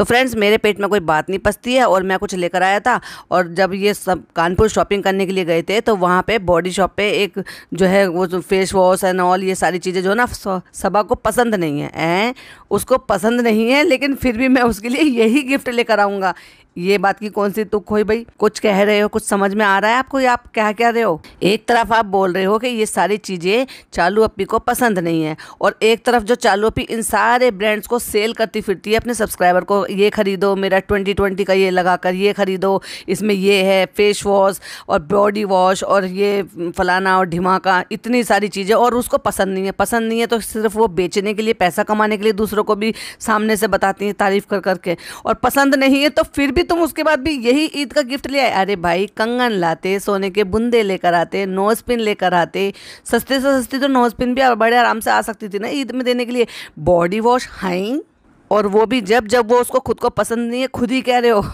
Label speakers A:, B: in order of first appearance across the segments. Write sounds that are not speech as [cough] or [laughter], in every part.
A: तो फ्रेंड्स मेरे पेट में कोई बात नहीं पसती है और मैं कुछ लेकर आया था और जब ये सब कानपुर शॉपिंग करने के लिए गए थे तो वहाँ पे बॉडी शॉप पे एक जो है वो फेस वॉश एंड ऑल ये सारी चीज़ें जो है ना सबा को पसंद नहीं है ए उसको पसंद नहीं है लेकिन फिर भी मैं उसके लिए यही गिफ्ट लेकर आऊँगा ये बात की कौन सी तुक हुई भाई कुछ कह रहे हो कुछ समझ में आ रहा है आपको आप क्या कह रहे हो एक तरफ आप बोल रहे हो कि ये सारी चीज़ें चालू अपी को पसंद नहीं है और एक तरफ जो चालू अपी इन सारे ब्रांड्स को सेल करती फिरती है अपने सब्सक्राइबर को ये खरीदो मेरा ट्वेंटी ट्वेंटी का ये लगा कर ये खरीदो इसमें ये है फेस वॉश और बॉडी वॉश और ये फलाना और ढिमाका इतनी सारी चीज़ें और उसको पसंद नहीं है पसंद नहीं है तो सिर्फ वो बेचने के लिए पैसा कमाने के लिए दूसरों को भी सामने से बताती हैं तारीफ़ कर करके और पसंद नहीं है तो फिर भी भी तुम उसके बाद भी यही ईद का गिफ्ट ले आए अरे भाई कंगन लाते सोने के बुंदे लेकर आते नोज पिन लेकर आते सस्ते से सस्ती तो नोज पिन भी बड़े आराम से आ सकती थी ना ईद में देने के लिए बॉडी वॉश हाइंग और वो भी जब जब वो उसको खुद को पसंद नहीं है खुद ही कह रहे हो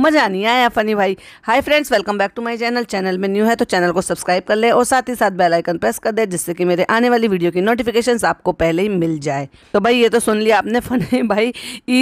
A: मज़ा नहीं आया फनी भाई hi friends welcome back to my channel channel में न्यू है तो चैनल को सब्सक्राइब कर ले और साथ ही साथ बेल आइकन प्रेस कर दे जिससे कि मेरे आने वाली वीडियो की नोटिफिकेशंस आपको पहले ही मिल जाए तो भाई ये तो सुन लिया आपने फनी भाई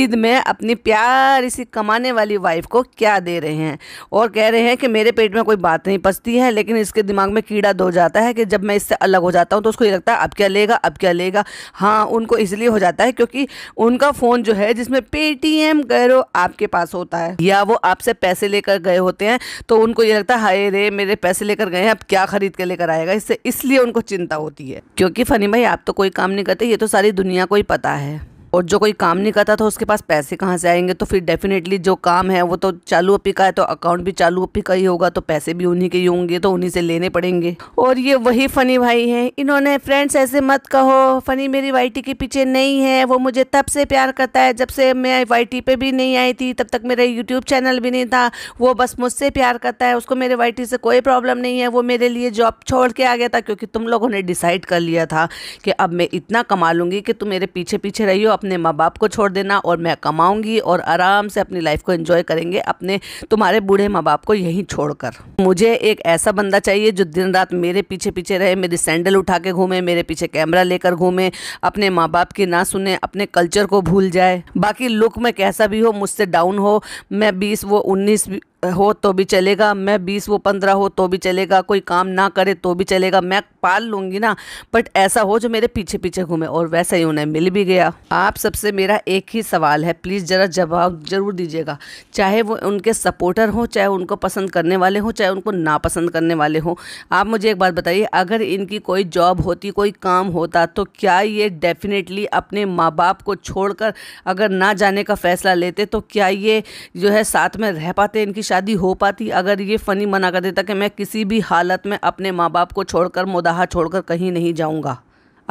A: ईद में अपनी प्यार इसी कमाने वाली वाइफ को क्या दे रहे हैं और कह रहे हैं कि मेरे पेट में कोई बात नहीं पचती है लेकिन इसके दिमाग में कीड़ा दो जाता है कि जब मैं इससे अलग हो जाता हूँ तो उसको ये लगता है अब क्या लेगा अब क्या लेगा हाँ उनको इसलिए हो जाता है क्योंकि उनका फ़ोन जो है जिसमें पेटीएम गैरो आपके पास होता है या वो आपसे पैसे लेकर गए होते हैं तो उनको ये लगता है हाय रे मेरे पैसे लेकर गए हैं अब क्या खरीद के लेकर आएगा इससे इसलिए उनको चिंता होती है क्योंकि फनी भाई आप तो कोई काम नहीं करते ये तो सारी दुनिया को ही पता है और जो कोई काम नहीं करता था उसके पास पैसे कहाँ से आएंगे तो फिर डेफिनेटली जो काम है वो तो चालू अपी का है तो अकाउंट भी चालू अपी का ही होगा तो पैसे भी उन्हीं के ही होंगे तो उन्हीं से लेने पड़ेंगे और ये वही फ़नी भाई हैं इन्होंने फ्रेंड्स ऐसे मत कहो फ़नी मेरी वाइटी के पीछे नहीं है वो मुझे तब से प्यार करता है जब से मैं वाइटी पे भी नहीं आई थी तब तक मेरा यूट्यूब चैनल भी नहीं था वो बस मुझसे प्यार करता है उसको मेरे वाइटी से कोई प्रॉब्लम नहीं है वो मेरे लिए जॉब छोड़ के आ गया था क्योंकि तुम लोगों ने डिसाइड कर लिया था कि अब मैं इतना कमा लूँगी कि तुम मेरे पीछे पीछे रही हो अपने माँ बाप को छोड़ देना और मैं कमाऊँगी और आराम से अपनी लाइफ को इन्जॉय करेंगे अपने तुम्हारे बूढ़े माँ बाप को यहीं छोड़कर मुझे एक ऐसा बंदा चाहिए जो दिन रात मेरे पीछे पीछे रहे मेरी सैंडल उठा के घूमे मेरे पीछे कैमरा लेकर घूमे अपने माँ बाप की ना सुने अपने कल्चर को भूल जाए बाकी लुक में कैसा भी हो मुझसे डाउन हो मैं बीस वो उन्नीस हो तो भी चलेगा मैं बीस वो पंद्रह हो तो भी चलेगा कोई काम ना करे तो भी चलेगा मैं पाल लूँगी ना बट ऐसा हो जो मेरे पीछे पीछे घूमे और वैसा ही उन्हें मिल भी गया आप सबसे मेरा एक ही सवाल है प्लीज़ ज़रा जवाब ज़रूर दीजिएगा चाहे वो उनके सपोर्टर हों चाहे उनको पसंद करने वाले हों चाहे उनको नापसंद करने वाले हों आप मुझे एक बात बताइए अगर इनकी कोई जॉब होती कोई काम होता तो क्या ये डेफिनेटली अपने माँ बाप को छोड़कर अगर ना जाने का फैसला लेते तो क्या ये जो है साथ में रह पाते इनकी शादी हो पाती अगर ये फ़नी मना कर देता कि मैं किसी भी हालत में अपने माँ बाप को छोड़कर मुदाहा छोड़कर कहीं नहीं जाऊँगा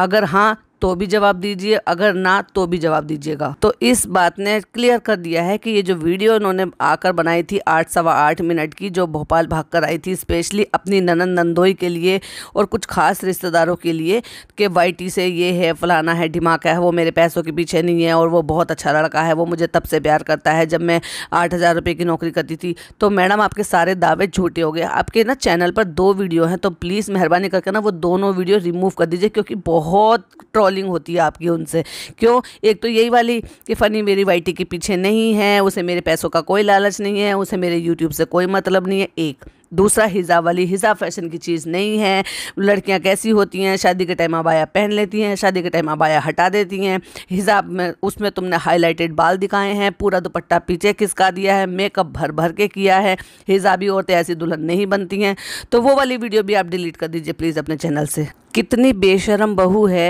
A: अगर हाँ तो भी जवाब दीजिए अगर ना तो भी जवाब दीजिएगा तो इस बात ने क्लियर कर दिया है कि ये जो वीडियो इन्होंने आकर बनाई थी आठ सवा आठ मिनट की जो भोपाल भाग कर आई थी स्पेशली अपनी ननन नंदोई के लिए और कुछ खास रिश्तेदारों के लिए कि वाई से ये है फलाना है दिमाग है वो मेरे पैसों के पीछे नहीं है और वो बहुत अच्छा लड़का है वो मुझे तब से प्यार करता है जब मैं आठ हज़ार रुपये की नौकरी करती थी तो मैडम आपके सारे दावे झूठे हो गए आपके ना चैनल पर दो वीडियो हैं तो प्लीज़ मेहरबानी करके ना वो दोनों वीडियो रिमूव कर दीजिए क्योंकि बहुत ट्रॉल कॉलिंग होती है आपकी उनसे क्यों एक तो यही वाली कि फ़नी मेरी वाइटी के पीछे नहीं है उसे मेरे पैसों का कोई लालच नहीं है उसे मेरे यूट्यूब से कोई मतलब नहीं है एक दूसरा हिजा वाली हिजा फैशन की चीज़ नहीं है लड़कियां कैसी होती हैं शादी के टाइम अबाया पहन लेती हैं शादी के टाइम अबाया हटा देती हैं हिजा में उसमें तुमने हाईलाइटेड बाल दिखाए हैं पूरा दुपट्टा पीछे खिसका दिया है मेकअप भर भर के किया है हिजा भी औरतें ऐसी दुल्हन नहीं बनती हैं तो वो वाली वीडियो भी आप डिलीट कर दीजिए प्लीज़ अपने चैनल से कितनी बेशरम बहू है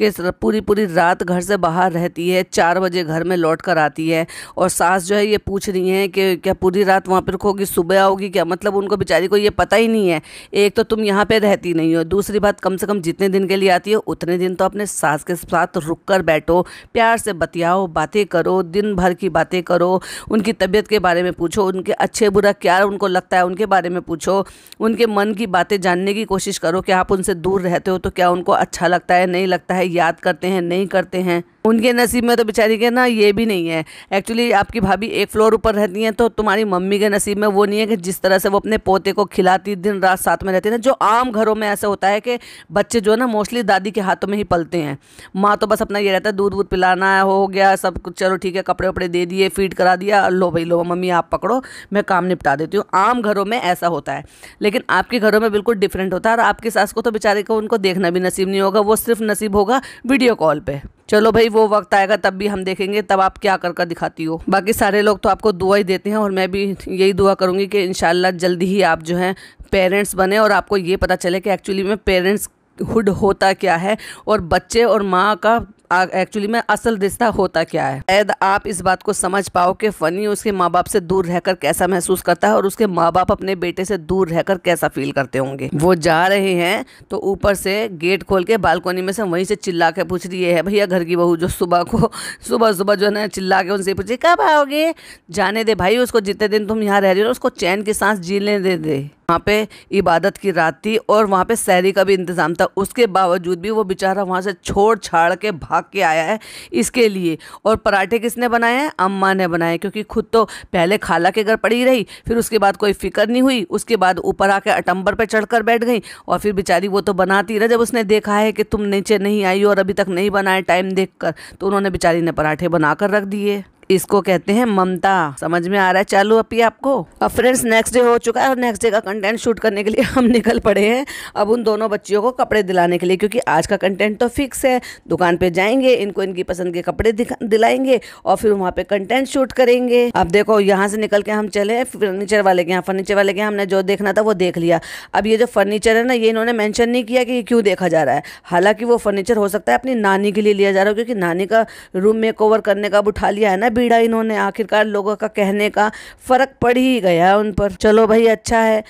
A: कि पूरी पूरी रात घर से बाहर रहती है चार बजे घर में लौट कर आती है और सास जो है ये पूछ रही हैं कि क्या पूरी रात वहाँ पर रुकोगी सुबह आओगी क्या मतलब उनको बेचारी को ये पता ही नहीं है एक तो तुम यहाँ पर रहती नहीं हो दूसरी बात कम से कम जितने दिन के लिए आती हो उतने दिन तो अपने सास के साथ रुक कर बैठो प्यार से बतियाओ बातें करो दिन भर की बातें करो उनकी तबीयत के बारे में पूछो उनके अच्छे बुरा क्या उनको लगता है उनके बारे में पूछो उनके मन की बातें जानने की कोशिश करो कि आप उनसे दूर रहते रहते हो तो क्या उनको अच्छा लगता है नहीं लगता है याद करते हैं नहीं करते हैं उनके नसीब में तो बेचारी के ना ये भी नहीं है एक्चुअली आपकी भाभी एक फ्लोर ऊपर रहती हैं तो तुम्हारी मम्मी के नसीब में वो नहीं है कि जिस तरह से वो अपने पोते को खिलाती दिन रात साथ में रहती है ना जो आम घरों में ऐसा होता है कि बच्चे जो है ना मोस्टली दादी के हाथों में ही पलते हैं माँ तो बस अपना ये रहता है दूध वूध पिलाना हो गया सब कुछ चलो ठीक है कपड़े वपड़े दे दिए फीड करा दिया लो भाई लो मम्मी आप पकड़ो मैं काम निपटा देती हूँ आम घरों में ऐसा होता है लेकिन आपके घरों में बिल्कुल डिफरेंट होता है और आपकी सास को तो बेचारे को उनको देखना भी नसीब नहीं होगा वो सिर्फ नसीब होगा वीडियो कॉल पर चलो भाई वो वक्त आएगा तब भी हम देखेंगे तब आप क्या कर कर दिखाती हो बाकी सारे लोग तो आपको दुआ ही देते हैं और मैं भी यही दुआ करूँगी कि इन जल्दी ही आप जो हैं पेरेंट्स बने और आपको ये पता चले कि एक्चुअली में पेरेंट्स हुड होता क्या है और बच्चे और माँ का एक्चुअली में असल रिश्ता होता क्या है शायद आप इस बात को समझ पाओ कि फ़नी उसके माँ बाप से दूर रहकर कैसा महसूस करता है और उसके माँ बाप अपने बेटे से दूर रहकर कैसा फील करते होंगे वो जा रहे हैं तो ऊपर से गेट खोल के बालकोनी में से वहीं से चिल्ला के पूछ रही है भैया घर की बहू जो सुबह को सुबह सुबह जो है ना चिल्ला के उनसे पूछे कब आओगे जाने दे भाई उसको जितने दिन तुम यहाँ रह रहे हो उसको चैन की सांस जीने दे दे वहाँ पे इबादत की रात थी और वहाँ पे सैरी का भी इंतज़ाम था उसके बावजूद भी वो बेचारा वहाँ से छोड़ छाड़ के भाग के आया है इसके लिए और पराठे किसने बनाए हैं अम्मा ने बनाए क्योंकि खुद तो पहले खाला के घर पड़ी रही फिर उसके बाद कोई फ़िक्र नहीं हुई उसके बाद ऊपर आके अटम्बर पर चढ़ बैठ गई और फिर बेचारी वो तो बनाती रहा जब उसने देखा है कि तुम नीचे नहीं आई और अभी तक नहीं बनाए टाइम देख कर, तो उन्होंने बेचारी ने पराठे बना कर रख दिए इसको कहते हैं ममता समझ में आ रहा है चालू अपी आपको अब फ्रेंड्स नेक्स्ट डे हो चुका है और नेक्स्ट डे का कंटेंट शूट करने के लिए हम [laughs] निकल पड़े हैं अब उन दोनों बच्चियों को कपड़े दिलाने के लिए क्योंकि आज का कंटेंट तो फिक्स है दुकान पे जाएंगे इनको इनकी पसंद के कपड़े दिलाएंगे और फिर वहाँ पे कंटेंट शूट करेंगे अब देखो यहाँ से निकल के हम चले फर्नीचर वाले के यहाँ फर्नीचर वाले के यहाँ हमने जो देखना था वो देख लिया अब ये जो फर्नीचर है ना ये इन्होंने मैंशन नहीं किया कि ये क्यों देखा जा रहा है हालांकि वो फर्नीचर हो सकता है अपनी नानी के लिए लिया जा रहा है क्योंकि नानी का रूम मेक करने का अब उठा लिया है ना बीड़ा इन्होंने आखिरकार लोगों का कहने का फ़र्क पड़ ही गया उन पर चलो भाई अच्छा है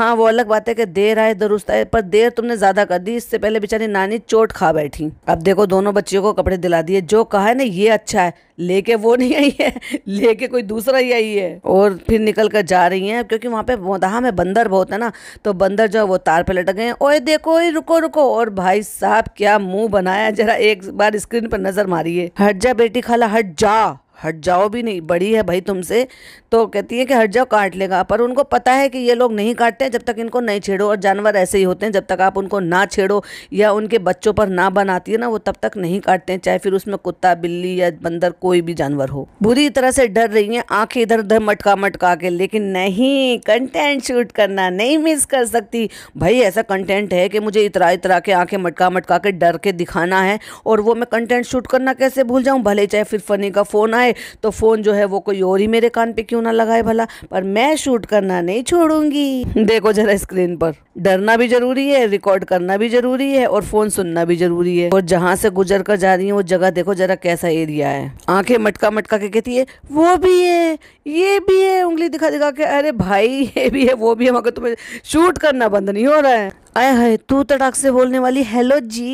A: हाँ वो अलग बात है कि देर आए दुरुस्त आए पर देर तुमने ज़्यादा कर दी इससे पहले बेचारी नानी चोट खा बैठी अब देखो दोनों बच्चियों को कपड़े दिला दिए जो कहा है ना ये अच्छा है लेके वो नहीं आई है लेके कोई दूसरा ही आई है और फिर निकल कर जा रही हैं क्योंकि वहाँ पे मोदाहा में बंदर बहुत है ना तो बंदर जो है वो तार पे लटक गए ओए देखो ओए रुको रुको और भाई साहब क्या मुंह बनाया जरा एक बार स्क्रीन पर नजर मारिए हट जा बेटी खाला हट जा हट जाओ भी नहीं बड़ी है भाई तुमसे तो कहती है कि हट जाओ काट लेगा पर उनको पता है कि ये लोग नहीं काटते जब तक इनको नहीं छेड़ो और जानवर ऐसे ही होते हैं जब तक आप उनको ना छेड़ो या उनके बच्चों पर ना बनाती है ना वो तब तक नहीं काटते हैं चाहे फिर उसमें कुत्ता बिल्ली या बंदर कोई भी जानवर हो बुरी तरह से डर रही है आंखें इधर उधर मटका मटका के लेकिन नहीं कंटेंट शूट करना नहीं मिस कर सकती भाई ऐसा कंटेंट है कि मुझे इतरा इतरा के आंखें मटका मटका के डर के दिखाना है और वो मैं कंटेंट शूट करना कैसे भूल जाऊं भले चाहे फिर फनी का फ़ोन आए तो फ़ोन जो है वो कोई और ही मेरे कान पे क्यों ना लगाए भला पर मैं शूट करना नहीं छोड़ूंगी देखो जरा स्क्रीन पर डरना भी जरूरी है रिकॉर्ड करना भी जरूरी है और फोन सुनना भी जरूरी है और जहाँ से गुजर कर जा रही है वो जगह देखो जरा कैसा एरिया है आंखें मटका मटका के कहती है वो भी है ये भी है उंगली दिखा दिखा के अरे भाई ये भी है वो भी है मगर तुम्हें शूट करना बंद नहीं हो रहा है आय हाय तू तड़ाक से बोलने वाली हेलो जी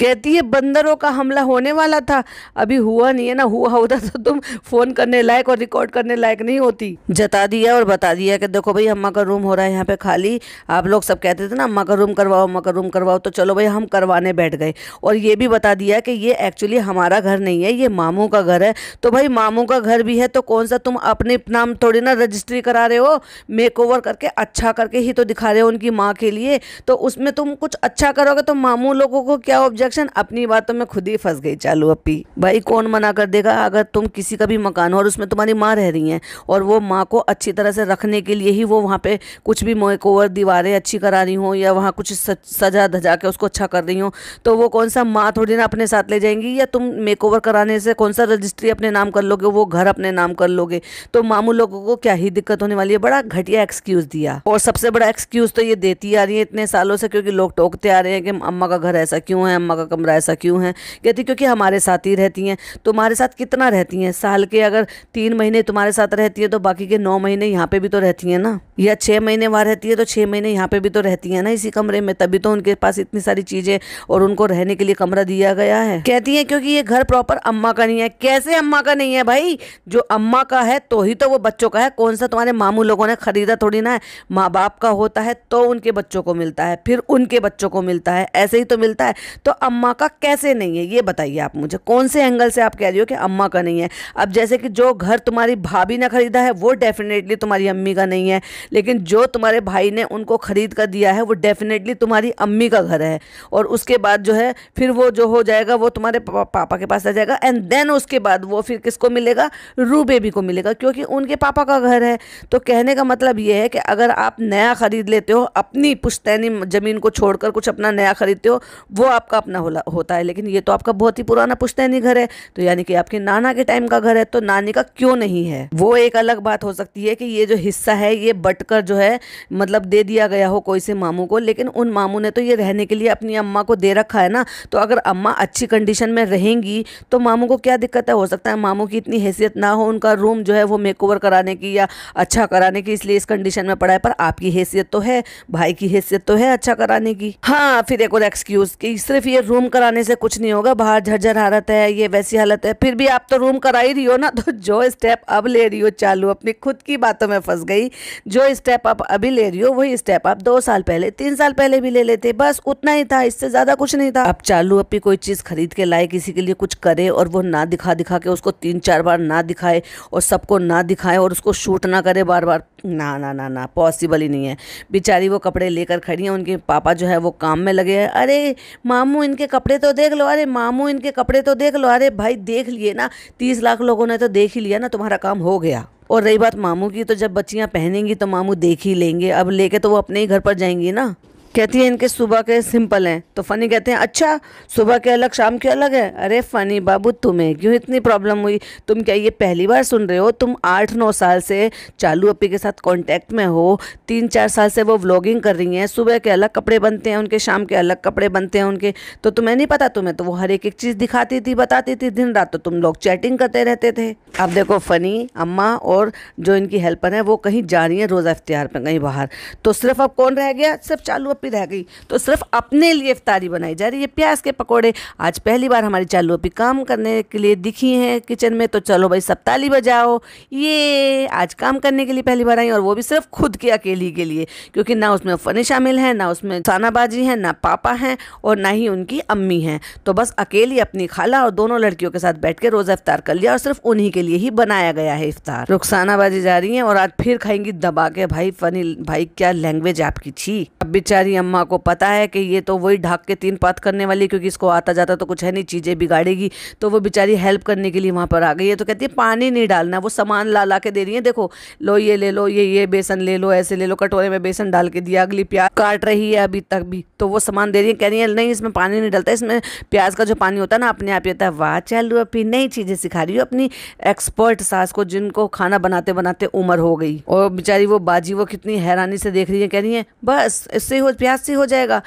A: कहती है बंदरों का हमला होने वाला था अभी हुआ नहीं है ना हुआ होता तो तुम फोन करने लायक और रिकॉर्ड करने लायक नहीं होती जता दिया और बता दिया कि देखो भाई अम्मा का रूम हो रहा है यहाँ पे खाली आप लोग सब कहते थे ना अम्मा का रूम करवाओ अम्मा का रूम करवाओ तो चलो भाई हम करवाने बैठ गए और ये भी बता दिया कि ये एक्चुअली हमारा घर नहीं है ये मामू का घर है तो भाई मामू का घर भी है तो कौन सा तुम अपने नाम थोड़ी ना रजिस्ट्री करा रहे हो मेक करके अच्छा करके ही तो दिखा रहे हो उनकी माँ के लिए तो उसमें तुम कुछ अच्छा करोगे तो मामू लोगों को क्या ऑब्जेक्ट इंजेक्शन अपनी बातों में खुद ही फंस गई चालू अपी भाई कौन मना कर देगा अगर तुम किसी का भी मकान हो और उसमें तुम्हारी माँ रह रही है और वो माँ को अच्छी तरह से रखने के लिए ही वो वहाँ पे कुछ भी मेक ओवर दीवारें अच्छी करा रही हो या वहाँ कुछ सजा धजा के उसको अच्छा कर रही हो तो वो कौन सा माँ थोड़ी ना अपने साथ ले जाएंगी या तुम मेक ओवर कराने से कौन सा रजिस्ट्री अपने नाम कर लोगे वो घर अपने नाम कर लोगे तो मामू लोगों को क्या ही दिक्कत होने वाली है बड़ा घटिया एक्सक्यूज़ दिया और सबसे बड़ा एक्सक्यूज़ तो ये देती आ रही है इतने सालों से क्योंकि लोग टोकते आ रहे हैं कि अम्मा का घर ऐसा क्यों है अम्मा मामा का कमरा ऐसा क्यों है कहती क्योंकि हमारे साथ ही रहती हैं तुम्हारे साथ कितना रहती हैं साल के अगर तीन महीने तुम्हारे साथ रहती है तो बाकी के नौ महीने यहाँ पे भी तो रहती हैं ना या छः महीने वहाँ रहती है तो छः महीने यहाँ पे भी तो रहती हैं ना इसी कमरे में तभी तो उनके पास इतनी सारी चीज़ें और उनको रहने के लिए कमरा दिया गया है कहती हैं क्योंकि ये घर प्रॉपर अम्मा का नहीं है कैसे अम्मा का नहीं है भाई जो अम्मा का है तो ही तो वो बच्चों का है कौन सा तुम्हारे मामू लोगों ने खरीदा थोड़ी ना है माँ बाप का होता है तो उनके बच्चों को मिलता है फिर उनके बच्चों को मिलता है ऐसे ही तो मिलता है तो अम्मा का कैसे नहीं है ये बताइए आप मुझे कौन से एंगल से आप कह रही हो कि अम्मा का नहीं है अब जैसे कि जो घर तुम्हारी भाभी ने ख़रीदा है वो डेफिनेटली तुम्हारी अम्मी का नहीं है लेकिन जो तुम्हारे भाई ने उनको ख़रीद कर दिया है वो डेफिनेटली तुम्हारी अम्मी का घर है और उसके बाद जो है फिर वो जो हो जाएगा वो तुम्हारे पापा, के पास आ जाएगा एंड देन उसके बाद वो फिर किसको मिलेगा रू बेबी को मिलेगा क्योंकि उनके पापा का घर है तो कहने का मतलब ये है कि अगर आप नया ख़रीद लेते हो अपनी पुश्तैनी ज़मीन को छोड़कर कुछ अपना नया ख़रीदते हो वो आपका अपना पुराना होला होता है लेकिन ये तो आपका बहुत ही पुराना पुश्तैनी घर है तो यानी कि आपके नाना के टाइम का घर है तो नानी का क्यों नहीं है वो एक अलग बात हो सकती है कि ये जो हिस्सा है ये बटकर जो है मतलब दे दिया गया हो कोई से मामू को लेकिन उन मामू ने तो ये रहने के लिए अपनी अम्मा को दे रखा है ना तो अगर अम्मा अच्छी कंडीशन में रहेंगी तो मामू को क्या दिक्कत है हो सकता है मामू की इतनी हैसियत ना हो उनका रूम जो है वो मेक कराने की या अच्छा कराने की इसलिए इस कंडीशन में पड़ा है पर आपकी हैसियत तो है भाई की हैसियत तो है अच्छा कराने की हाँ फिर एक और एक्सक्यूज कि सिर्फ ये रूम कराने से कुछ नहीं होगा बाहर झरझर हालत है ये वैसी हालत है फिर भी आप तो रूम करा ही रही हो ना तो जो स्टेप अब ले रही हो चालू अपनी खुद की बातों में फंस गई जो स्टेप आप अभी ले रही हो वही स्टेप आप दो साल पहले तीन साल पहले भी ले लेते बस उतना ही था इससे ज़्यादा कुछ नहीं था अब चालू अपनी कोई चीज़ खरीद के लाए किसी के लिए कुछ करे और वो ना दिखा दिखा के उसको तीन चार बार ना दिखाए और सबको ना दिखाए और उसको शूट ना करे बार बार ना ना ना ना पॉसिबल ही नहीं है बेचारी वो कपड़े लेकर खड़ी है उनके पापा जो है वो काम में लगे हैं अरे मामू इन इनके कपड़े तो देख लो अरे मामू इनके कपड़े तो देख लो अरे भाई देख लिए ना तीस लाख लोगों ने तो देख ही लिया ना तुम्हारा काम हो गया और रही बात मामू की तो जब बच्चियाँ पहनेंगी तो मामू देख ही लेंगे अब लेके तो वो अपने ही घर पर जाएंगी ना कहती है इनके सुबह के सिंपल हैं तो फ़नी कहते हैं अच्छा सुबह के अलग शाम के अलग है अरे फ़नी बाबू तुम्हें क्यों इतनी प्रॉब्लम हुई तुम क्या ये पहली बार सुन रहे हो तुम आठ नौ साल से चालू अपी के साथ कांटेक्ट में हो तीन चार साल से वो व्लॉगिंग कर रही हैं सुबह के अलग कपड़े बनते हैं उनके शाम के अलग कपड़े बनते हैं उनके तो तुम्हें नहीं पता तुम्हें तो वो हर एक एक चीज़ दिखाती थी बताती थी दिन रात तो तुम लोग चैटिंग करते रहते थे अब देखो फ़नी अम्मा और जो इनकी हेल्पर है वो कहीं जा रही है रोज़ा इफ्तियार पर कहीं बाहर तो सिर्फ अब कौन रह गया सिर्फ चालू अपी भी रह गई तो सिर्फ अपने लिए इफ्तारी बनाई जा रही है प्याज के पकौड़े आज पहली बार हमारी चालू अभी काम करने के लिए दिखी हैं किचन में तो चलो भाई सब ताली बजाओ ये आज काम करने के लिए पहली बार आई और वो भी सिर्फ खुद के अकेली के लिए क्योंकि ना उसमें फ़नी शामिल है ना उसमें सानाबाजी है ना पापा हैं और ना ही उनकी अम्मी हैं तो बस अकेली अपनी खाला और दोनों लड़कियों के साथ बैठ के रोज़ा इफ्तार कर लिया और सिर्फ उन्हीं के लिए ही बनाया गया है इफ्तार रुखसानाबाजी जा रही है और आज फिर खाएंगी दबा के भाई फ़नी भाई क्या लैंग्वेज आपकी थी अब बेचारी अपनी अम्मा को पता है कि ये तो वही ढाक के तीन पात करने वाली क्योंकि इसको आता जाता तो कुछ है नहीं चीज़ें बिगाड़ेगी तो वो बेचारी हेल्प करने के लिए वहाँ पर आ गई है तो कहती है पानी नहीं डालना वो सामान ला ला के दे रही है देखो लो ये ले लो ये ये बेसन ले लो ऐसे ले लो कटोरे में बेसन डाल के दिया अगली प्याज काट रही है अभी तक भी तो वो सामान दे रही है कह रही है नहीं इसमें पानी नहीं डालता इसमें प्याज का जो पानी होता है ना अपने आप ही होता है वाह चल रू अपनी नई चीज़ें सिखा रही हूँ अपनी एक्सपर्ट सास को जिनको खाना बनाते बनाते उम्र हो गई और बेचारी वो बाजी वो कितनी हैरानी से देख रही है कह रही है बस इससे हो प्याज से हो जाएगा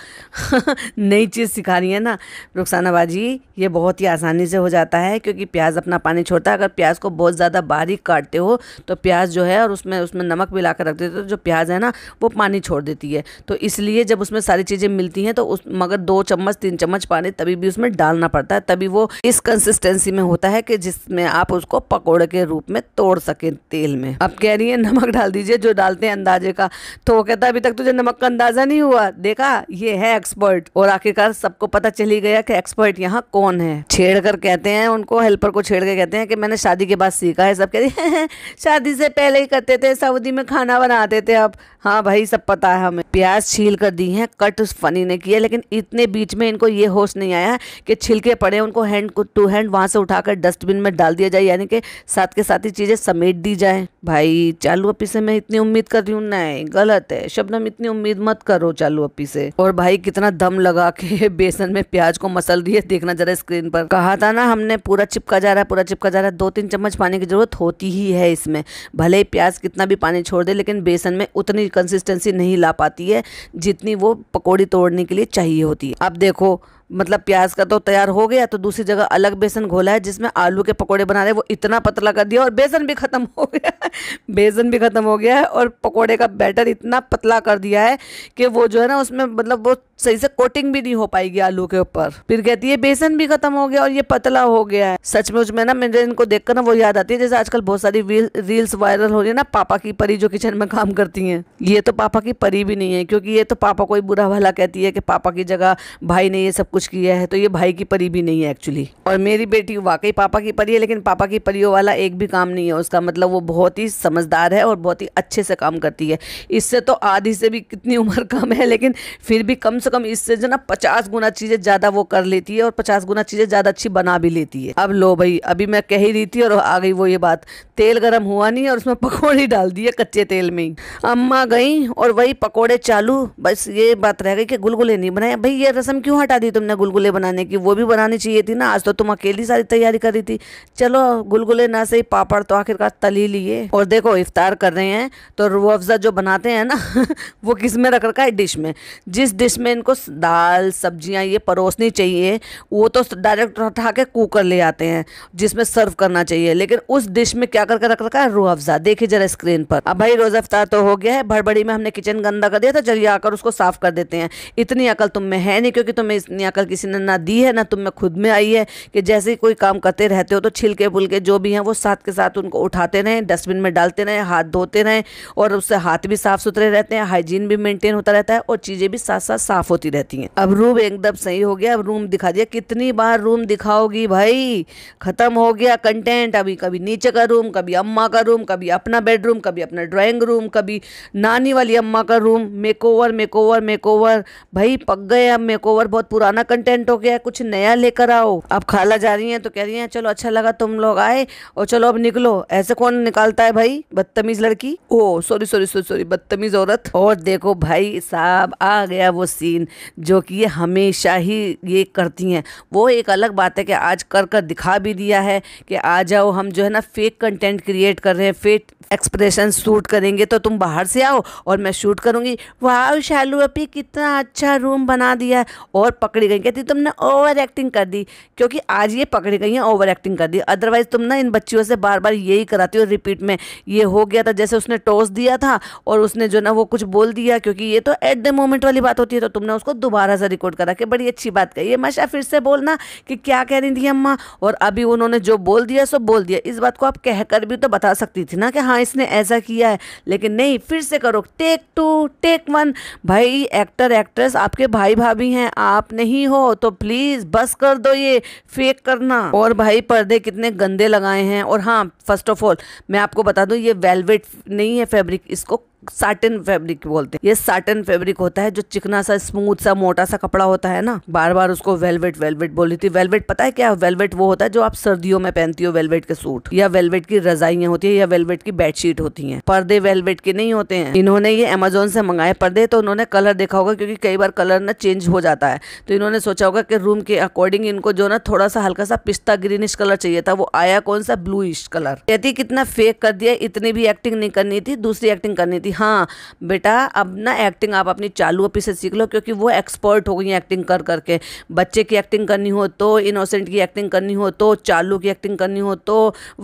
A: [laughs] नई चीज़ सिखा रही है ना रुखसाना बाजी ये बहुत ही आसानी से हो जाता है क्योंकि प्याज अपना पानी छोड़ता है अगर प्याज को बहुत ज़्यादा बारीक काटते हो तो प्याज जो है और उसमें उसमें नमक मिला कर रख देते हो तो जो प्याज है ना वो पानी छोड़ देती है तो इसलिए जब उसमें सारी चीज़ें मिलती हैं तो उस मगर दो चम्मच तीन चम्मच पानी तभी भी उसमें डालना पड़ता है तभी वो इस कंसिस्टेंसी में होता है कि जिसमें आप उसको पकौड़े के रूप में तोड़ सकें तेल में अब कह रही है नमक डाल दीजिए जो डालते हैं अंदाजे का तो वो कहता है अभी तक तुझे नमक का अंदाज़ा नहीं हुआ हुआ देखा ये है एक्सपर्ट और आखिरकार सबको पता चली गया कि एक्सपर्ट यहाँ कौन है छेड़ कर कहते हैं उनको हेल्पर को छेड़ कर कहते हैं कि मैंने शादी के बाद सीखा है सब कहते हैं [laughs] शादी से पहले ही करते थे सऊदी में खाना बनाते थे अब हाँ भाई सब पता है हमें प्याज छील कर दी है कट उस फनी ने किया लेकिन इतने बीच में इनको ये होश नहीं आया कि छिलके पड़े उनको हैंड टू हैंड वहाँ से उठाकर डस्टबिन में डाल दिया जाए यानी कि साथ के साथ ही चीज़ें समेट दी जाए भाई चालू अब से मैं इतनी उम्मीद कर रही हूँ नहीं गलत है शबनम इतनी उम्मीद मत करो चालू चालू अपी से और भाई कितना दम लगा के [laughs] बेसन में प्याज को मसल दिए देखना जरा स्क्रीन पर कहा था ना हमने पूरा चिपका जा रहा है पूरा चिपका जा रहा है दो तीन चम्मच पानी की जरूरत होती ही है इसमें भले ही प्याज कितना भी पानी छोड़ दे लेकिन बेसन में उतनी कंसिस्टेंसी नहीं ला पाती है जितनी वो पकौड़ी तोड़ने के लिए चाहिए होती है अब देखो मतलब प्याज का तो तैयार हो गया तो दूसरी जगह अलग बेसन घोला है जिसमें आलू के पकोड़े बना रहे वो इतना पतला कर दिया और बेसन भी ख़त्म हो गया [laughs] बेसन भी ख़त्म हो गया है और पकोड़े का बैटर इतना पतला कर दिया है कि वो जो है ना उसमें मतलब वो सही से कोटिंग भी नहीं हो पाएगी आलू के ऊपर फिर कहती है बेसन भी खत्म हो गया और ये पतला हो गया है सच में उसमें ना मेरे इनको देखकर ना वो याद आती है जैसे आजकल बहुत सारी रील्स वायरल हो रही है ना पापा की परी जो किचन में काम करती हैं ये तो पापा की परी भी नहीं है क्योंकि ये तो पापा को ही बुरा भला कहती है कि पापा की जगह भाई ने ये सब कुछ कुछ किया है तो ये भाई की परी भी नहीं है एक्चुअली और मेरी बेटी वाकई पापा की परी है लेकिन पापा की परियों वाला एक भी काम नहीं है उसका मतलब वो बहुत ही समझदार है और बहुत ही अच्छे से काम करती है इससे तो आधी से भी कितनी उम्र कम है लेकिन फिर भी कम से कम इससे जो ना पचास गुना चीज़ें ज़्यादा वो कर लेती है और पचास गुना चीज़ें ज़्यादा अच्छी बना भी लेती है अब लो भाई अभी मैं कह ही रही थी और आ गई वो ये बात तेल गर्म हुआ नहीं और उसमें पकौड़ी डाल दिए कच्चे तेल में ही अम्मा गई और वही पकौड़े चालू बस ये बात रह गई कि गुलगुले नहीं बनाए भाई ये रसम क्यों हटा दी तुमने ना गुलगुले बनाने की वो भी बनानी चाहिए थी ना आज तो तुम अकेली सारी तैयारी कर रही थी चलो गुलगुले ना सही पापड़ तो आखिरकार तल ही लिए और देखो इफ्तार कर रहे हैं तो वो अफजा जो बनाते हैं ना [laughs] वो किस में रख रखा है डिश में जिस डिश में इनको दाल सब्जियाँ ये परोसनी चाहिए वो तो डायरेक्ट उठा के कूकर ले आते हैं जिसमें सर्व करना चाहिए लेकिन उस डिश में क्या करके रख रखा है रूह अफजा देखिए जरा स्क्रीन पर अब भाई रोज़ अफ्तार तो हो गया है भड़बड़ी में हमने किचन गंदा कर दिया था जल्दी आकर उसको साफ कर देते हैं इतनी अकल तुम में है नहीं क्योंकि तुम्हें इतनी अकल अक्ल किसी ने ना दी है ना तुम्हें खुद में आई है कि जैसे ही कोई काम करते रहते हो तो छिलके पुलके जो भी हैं वो साथ के साथ उनको उठाते रहें डस्टबिन में डालते रहें हाथ धोते रहें और उससे हाथ भी साफ़ सुथरे रहते हैं हाइजीन भी मेनटेन होता रहता है और चीज़ें भी साथ साथ साफ़ होती रहती हैं अब रूम एकदम सही हो गया अब रूम दिखा दिया कितनी बार रूम दिखाओगी भाई ख़त्म हो गया कंटेंट अभी कभी नीचे का रूम कभी अम्मा का रूम कभी अपना बेडरूम कभी अपना ड्राइंग रूम कभी नानी वाली अम्मा का रूम मेकओवर मेकओवर मेकओवर भाई पक गए अब मेकओवर बहुत पुराना कंटेंट हो गया कुछ नया लेकर आओ अब खाला जा रही हैं तो कह रही हैं चलो अच्छा लगा तुम लोग आए और चलो अब निकलो ऐसे कौन निकालता है भाई बदतमीज लड़की oh sorry sorry sorry sorry बदतमीज औरत और देखो भाई साहब आ गया वो सीन जो कि ये हमेशा ही ये करती हैं वो एक अलग बात है कि आज कर कर दिखा भी दिया है कि आ जाओ हम जो है ना फेक कंटेंट क्रिएट कर रहे हैं फेक एक्सप्रेशन शूट करेंगे तो तुम बाहर से आओ और मैं शूट करूँगी वाह शालू अपी कितना अच्छा रूम बना दिया और पकड़ी गई कहती तुमने ओवर एक्टिंग कर दी क्योंकि आज ये पकड़ी गई हैं ओवर एक्टिंग कर दी अदरवाइज़ तुम ना इन बच्चियों से बार बार यही कराती हो रिपीट में ये हो गया था जैसे उसने टॉस दिया था और उसने जो ना वो कुछ बोल दिया क्योंकि ये तो एट द मोमेंट वाली बात होती है तो तुमने उसको दोबारा से रिकॉर्ड करा के बड़ी अच्छी बात कही है मशा फिर से बोलना कि क्या कह रही थी अम्मा और अभी उन्होंने जो बोल दिया सो बोल दिया इस बात को आप कहकर भी तो बता सकती थी ना कि हाँ इसने ऐसा किया है लेकिन नहीं फिर से करो टेक टू टेक वन भाई एक्टर एक्ट्रेस आपके भाई भाभी हैं आपने ही नहीं हो तो प्लीज बस कर दो ये फेक करना और भाई पर्दे कितने गंदे लगाए हैं और हाँ फर्स्ट ऑफ ऑल मैं आपको बता दूं ये वेलवेट नहीं है फैब्रिक इसको साटन फैब्रिक बोलते हैं ये साटन फैब्रिक होता है जो चिकना सा स्मूथ सा मोटा सा कपड़ा होता है ना बार बार उसको वेलवेट वेलवेट बोली थी वेलवेट पता है क्या वेलवेट वो होता है जो आप सर्दियों में पहनती हो वेलवेट के सूट या वेलवेट की रजाइया होती है या वेलवेट की बेडशीट होती है पर्दे वेलवेट के नहीं होते हैं इन्होंने ये अमेजोन से मंगाए पर्दे तो उन्होंने कलर देखा होगा क्योंकि कई बार कलर ना चेंज हो जाता है तो इन्होंने सोचा होगा कि रूम के अकॉर्डिंग इनको जो ना थोड़ा सा हल्का सा पिस्ता ग्रीनिश कलर चाहिए था वो आया कौन सा ब्लूइश कलर कहती कितना फेक कर दिया इतनी भी एक्टिंग नहीं करनी थी दूसरी एक्टिंग करनी थी थी हाँ बेटा अब ना एक्टिंग आप अपनी चालू अपी से सीख लो क्योंकि वो एक्सपर्ट हो गई एक्टिंग कर करके बच्चे की एक्टिंग करनी हो तो इनोसेंट की एक्टिंग करनी हो तो चालू की एक्टिंग करनी हो तो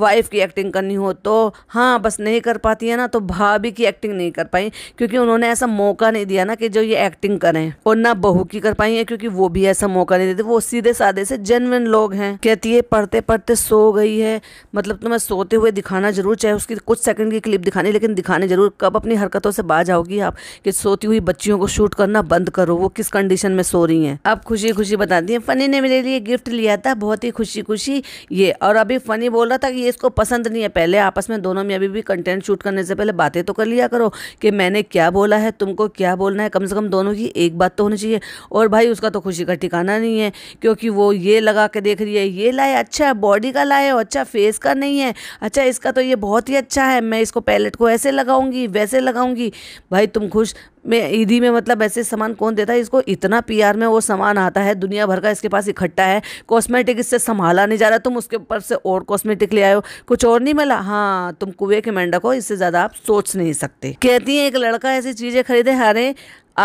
A: वाइफ की एक्टिंग करनी हो तो हाँ बस नहीं कर पाती है ना तो भाभी की एक्टिंग नहीं कर पाई क्योंकि उन्होंने ऐसा मौका नहीं दिया ना कि जो ये एक्टिंग करें और ना बहू की कर पाई है क्योंकि वो भी ऐसा मौका नहीं देते वो सीधे साधे से जेनविन लोग हैं कहती है पढ़ते पढ़ते सो गई है मतलब तुम्हें तो सोते हुए दिखाना जरूर चाहे उसकी कुछ सेकंड की क्लिप दिखानी लेकिन दिखाने जरूर कब अपनी अपनी हरकतों से बाज आओगी आप कि सोती हुई बच्चियों को शूट करना बंद करो वो किस कंडीशन में सो रही हैं अब खुशी खुशी बताती हैं फ़नी ने मेरे लिए गिफ्ट लिया था बहुत ही खुशी खुशी ये और अभी फ़नी बोल रहा था कि ये इसको पसंद नहीं है पहले आपस में दोनों में अभी भी कंटेंट शूट करने से पहले बातें तो कर लिया करो कि मैंने क्या बोला है तुमको क्या बोलना है कम से कम दोनों की एक बात तो होनी चाहिए और भाई उसका तो खुशी का ठिकाना नहीं है क्योंकि वो ये लगा के देख रही है ये लाए अच्छा बॉडी का लाए अच्छा फेस का नहीं है अच्छा इसका तो ये बहुत ही अच्छा है मैं इसको पैलेट को ऐसे लगाऊंगी वैसे लगाऊंगी भाई तुम खुश मैं ईदी में मतलब ऐसे सामान कौन देता है इसको इतना पीआर में वो सामान आता है दुनिया भर का इसके पास इकट्ठा है कॉस्मेटिक इससे संभाला नहीं जा रहा तुम उसके ऊपर से और कॉस्मेटिक ले आयो कुछ और नहीं मिला हाँ तुम कुएं के मेंढक हो इससे ज़्यादा आप सोच नहीं सकते कहती हैं एक लड़का ऐसी चीज़ें खरीदे हरे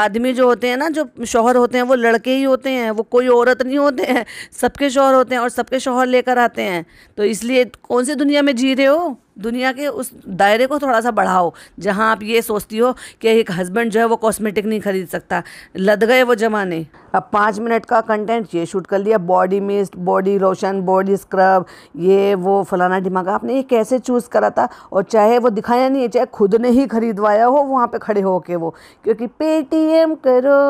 A: आदमी जो होते हैं ना जो शोहर होते हैं वो लड़के ही होते हैं वो कोई औरत नहीं होते हैं सबके शोहर होते हैं और सबके शोहर लेकर आते हैं तो इसलिए कौन सी दुनिया में जी रहे हो दुनिया के उस दायरे को थोड़ा सा बढ़ाओ जहाँ आप ये सोचती हो कि एक हस्बैंड जो है वो कॉस्मेटिक नहीं खरीद सकता लद गए वो जमाने अब पाँच मिनट का कंटेंट ये शूट कर लिया body mist body lotion body scrub ये वो फलाना दिमाग आपने ये कैसे चूज़ करा था और चाहे वो दिखाया नहीं है चाहे खुद ने ही खरीदवाया हो वहाँ पे खड़े हो के वो क्योंकि पेटीएम करो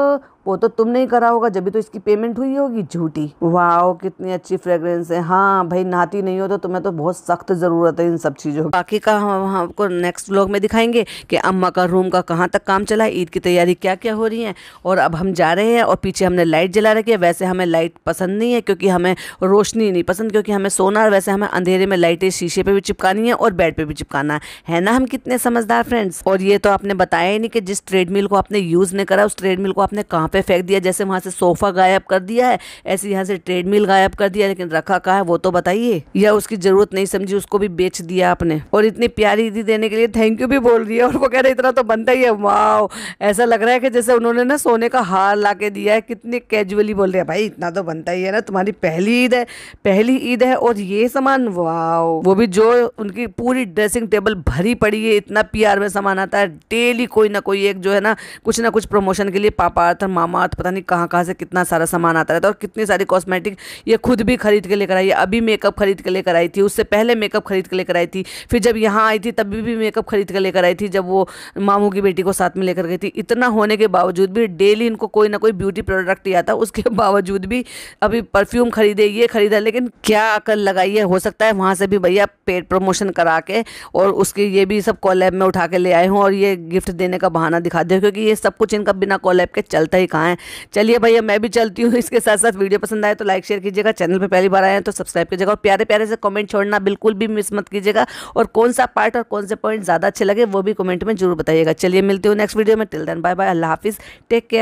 A: वो तो तुम नहीं करा होगा जब भी तो इसकी पेमेंट हुई होगी झूठी वाह कितनी अच्छी फ्रेग्रेंस है हाँ भाई नहाती नहीं हो तो तुम्हें तो बहुत सख्त ज़रूरत है इन सब चीज़ों की बाकी का हम आपको नेक्स्ट ब्लॉग में दिखाएंगे कि अम्मा का रूम का कहाँ तक काम चला है ईद की तैयारी क्या क्या हो रही है और अब हम जा रहे हैं और पीछे हमने लाइट जला रखी है वैसे हमें लाइट पसंद नहीं है क्योंकि हमें रोशनी नहीं पसंद क्योंकि हमें सोना और वैसे हमें अंधेरे में लाइटें शीशे पर भी चिपकानी है और बेड पर भी चिपकाना है है ना हम कितने समझदार फ्रेंड्स और ये तो आपने बताया ही नहीं कि जिस ट्रेडमिल को आपने यूज़ नहीं करा उस ट्रेडमिल को आपने कहाँ वहाँ पे फेंक दिया जैसे वहाँ से सोफ़ा गायब कर दिया है ऐसे यहाँ से ट्रेडमिल गायब कर दिया लेकिन रखा कहा है वो तो बताइए या उसकी ज़रूरत नहीं समझी उसको भी बेच दिया आपने और इतनी प्यारी ईदी देने के लिए थैंक यू भी बोल रही है और वो कह रहे इतना तो बनता ही है वाह ऐसा लग रहा है कि जैसे उन्होंने ना सोने का हार ला के दिया है कितने कैजुअली बोल रहे हैं भाई इतना तो बनता ही है ना तुम्हारी पहली ईद है पहली ईद है और ये सामान वाह वो भी जो उनकी पूरी ड्रेसिंग टेबल भरी पड़ी है इतना पी में सामान आता है डेली कोई ना कोई एक जो है ना कुछ ना कुछ प्रमोशन के लिए पापा आर्थर मामा पता नहीं कहाँ कहाँ से कितना सारा सामान आता रहता है और कितनी सारी कॉस्मेटिक ये खुद भी खरीद के लेकर आई है अभी मेकअप खरीद के लेकर आई थी उससे पहले मेकअप खरीद के लेकर आई थी फिर जब यहाँ आई थी तभी भी मेकअप खरीद के लेकर आई थी जब वो मामू की बेटी को साथ में लेकर गई थी इतना होने के बावजूद भी डेली इनको कोई ना कोई ब्यूटी प्रोडक्ट ही आता उसके [laughs] बावजूद भी अभी परफ्यूम खरीदे ये खरीदा लेकिन क्या अकल लगाई है हो सकता है वहाँ से भी भैया पेड प्रमोशन करा के और उसके ये भी सब कॉलेब में उठा के ले आए हों और ये गिफ्ट देने का बहाना दिखा दे क्योंकि ये सब कुछ इनका बिना कॉलेब के चलता ही कहाँ है चलिए भैया मैं भी चलती हूँ इसके साथ साथ वीडियो पसंद आए तो लाइक शेयर कीजिएगा चैनल पर पहली बार आए हैं तो सब्सक्राइब कीजिएगा और प्यारे प्यारे से कमेंट छोड़ना बिल्कुल भी मिस मत कीजिएगा और कौन सा पार्ट और कौन से पॉइंट ज़्यादा अच्छे लगे वो भी कमेंट में जरूर बताइएगा चलिए मिलती हूँ नेक्स्ट वीडियो में टिल देन बाय बाय अल्लाह हाफिज़ टेक केयर